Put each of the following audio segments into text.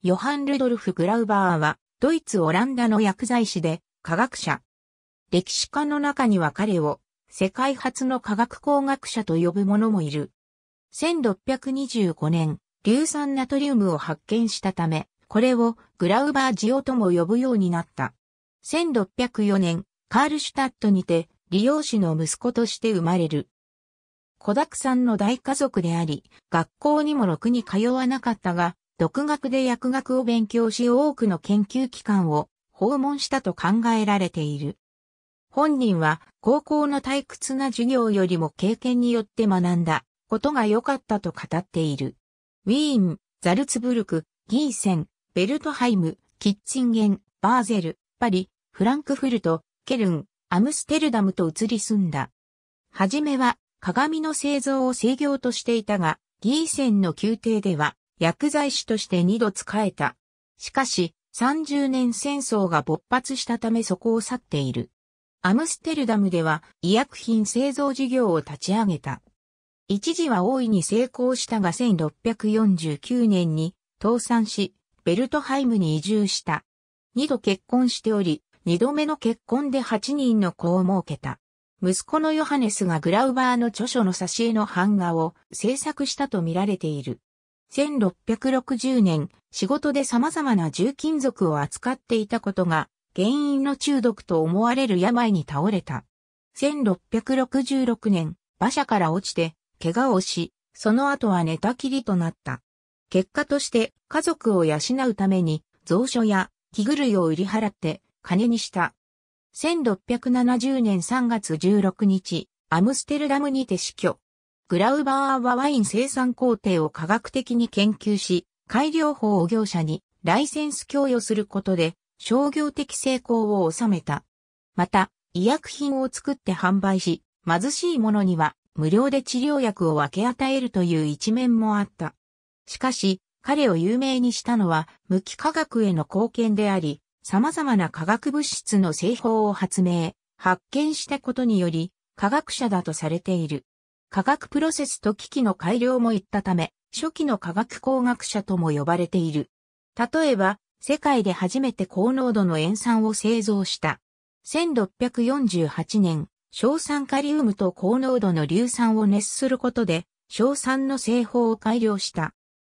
ヨハン・ルドルフ・グラウバーは、ドイツ・オランダの薬剤師で、科学者。歴史家の中には彼を、世界初の科学工学者と呼ぶ者もいる。1625年、硫酸ナトリウムを発見したため、これをグラウバージオとも呼ぶようになった。1604年、カールシュタットにて、利用士の息子として生まれる。子沢んの大家族であり、学校にもろくに通わなかったが、独学で薬学を勉強し多くの研究機関を訪問したと考えられている。本人は高校の退屈な授業よりも経験によって学んだことが良かったと語っている。ウィーン、ザルツブルク、ギーセン、ベルトハイム、キッチンゲン、バーゼル、パリ、フランクフルト、ケルン、アムステルダムと移り住んだ。はじめは鏡の製造を制御としていたが、ギーセンの宮廷では薬剤師として二度使えた。しかし、三十年戦争が勃発したためそこを去っている。アムステルダムでは医薬品製造事業を立ち上げた。一時は大いに成功したが1649年に倒産し、ベルトハイムに移住した。二度結婚しており、二度目の結婚で八人の子を設けた。息子のヨハネスがグラウバーの著書の挿絵の版画を制作したと見られている。1660年、仕事で様々な重金属を扱っていたことが、原因の中毒と思われる病に倒れた。1666年、馬車から落ちて、怪我をし、その後は寝たきりとなった。結果として家族を養うために蔵書や着ぐるいを売り払って金にした。1670年3月16日、アムステルダムにて死去。グラウバーはワイン生産工程を科学的に研究し、改良法を業者にライセンス供与することで商業的成功を収めた。また、医薬品を作って販売し、貧しい者には無料で治療薬を分け与えるという一面もあった。しかし、彼を有名にしたのは無機化学への貢献であり、様々な化学物質の製法を発明、発見したことにより、科学者だとされている。化学プロセスと機器の改良もいったため、初期の化学工学者とも呼ばれている。例えば、世界で初めて高濃度の塩酸を製造した。1648年、硝酸カリウムと高濃度の硫酸を熱することで、硝酸の製法を改良した。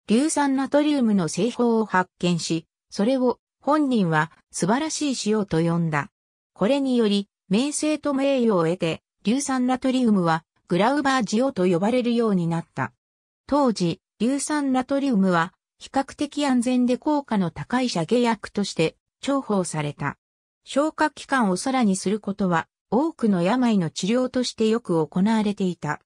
硫酸ナトリウムの製法を発見し、それを本人は素晴らしい塩と呼んだ。これにより、名声と名誉を得て、硫酸ナトリウムはグラウバージオと呼ばれるようになった。当時、硫酸ナトリウムは比較的安全で効果の高い射下薬として重宝された。消化器官をさらにすることは多くの病の治療としてよく行われていた。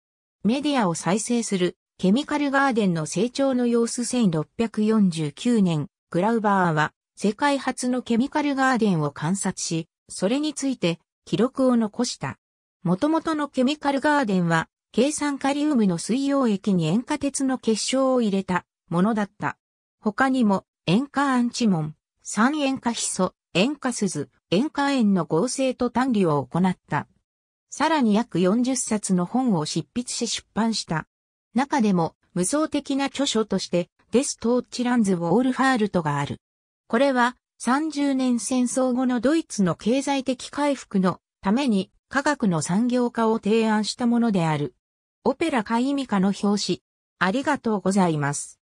メディアを再生するケミカルガーデンの成長の様子1649年、グラウバーは世界初のケミカルガーデンを観察し、それについて記録を残した。元々のケミカルガーデンは、計酸カリウムの水溶液に塩化鉄の結晶を入れたものだった。他にも、塩化アンチモン、酸塩化ヒ素、塩化鈴、塩化塩の合成と単理を行った。さらに約40冊の本を執筆し出版した。中でも、無双的な著書として、デス・トーチランズ・ウォール・ファールトがある。これは、30年戦争後のドイツの経済的回復のために科学の産業化を提案したものである。オペラカイミカの表紙。ありがとうございます。